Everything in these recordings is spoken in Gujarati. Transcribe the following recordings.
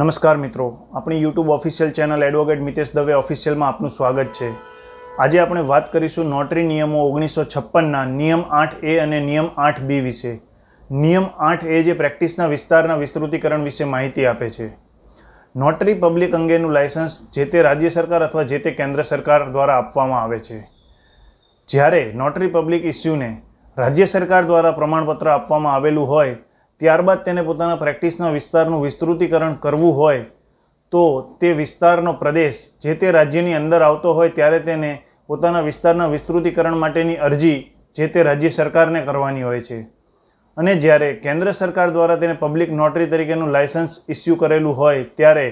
નમસ્કાર મિત્રો આપણી YouTube official channel advocate Mitesh Dave ઓફિશિયલમાં આપનું સ્વાગત છે આજે આપણે વાત કરીશું નોટરી નિયમો ઓગણીસો છપ્પનના નિયમ આઠ એ અને નિયમ આઠ બી વિશે નિયમ આઠ એ જે પ્રેક્ટિસના વિસ્તારના વિસ્તૃતિકરણ વિશે માહિતી આપે છે નોટરી પબ્લિક અંગેનું લાયસન્સ જે તે રાજ્ય સરકાર અથવા જે તે કેન્દ્ર સરકાર દ્વારા આપવામાં આવે છે જ્યારે નોટરી પબ્લિક ઇસ્યુને રાજ્ય સરકાર દ્વારા પ્રમાણપત્ર આપવામાં આવેલું હોય ત્યારબાદ તેને પોતાના પ્રેક્ટિસના વિસ્તારનું વિસ્તૃતિકરણ કરવું હોય તો તે વિસ્તારનો પ્રદેશ જે તે રાજ્યની અંદર આવતો હોય ત્યારે તેને પોતાના વિસ્તારના વિસ્તૃતિકરણ માટેની અરજી જે તે રાજ્ય સરકારને કરવાની હોય છે અને જ્યારે કેન્દ્ર સરકાર દ્વારા તેને પબ્લિક નોટરી તરીકેનું લાયસન્સ ઇસ્યુ કરેલું હોય ત્યારે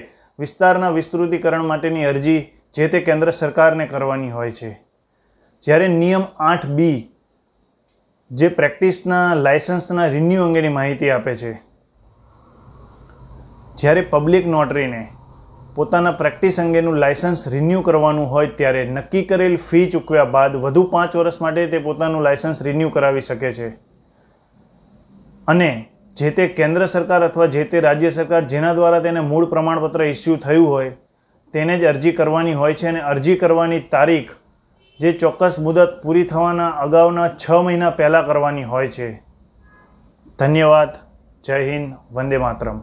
વિસ્તારના વિસ્તૃતિકરણ માટેની અરજી જે તે કેન્દ્ર સરકારને કરવાની હોય છે જ્યારે નિયમ આઠ બી જે પ્રેક્ટિસના લાયસન્સના રિન્યૂ અંગેની માહિતી આપે છે જ્યારે પબ્લિક નોટરીને પોતાના પ્રેક્ટિસ અંગેનું લાયસન્સ રિન્યૂ કરવાનું હોય ત્યારે નક્કી કરેલ ફી ચૂકવ્યા બાદ વધુ પાંચ વર્ષ માટે તે પોતાનું લાયસન્સ રિન્યૂ કરાવી શકે છે અને જે તે કેન્દ્ર સરકાર અથવા જે તે રાજ્ય સરકાર જેના દ્વારા તેને મૂળ પ્રમાણપત્ર ઇસ્યુ થયું હોય તેને જ અરજી કરવાની હોય છે અને અરજી કરવાની તારીખ જે ચોક્કસ મુદત પૂરી થવાના અગાઉના છ મહિના પહેલાં કરવાની હોય છે ધન્યવાદ જય હિન્દ વંદે માતરમ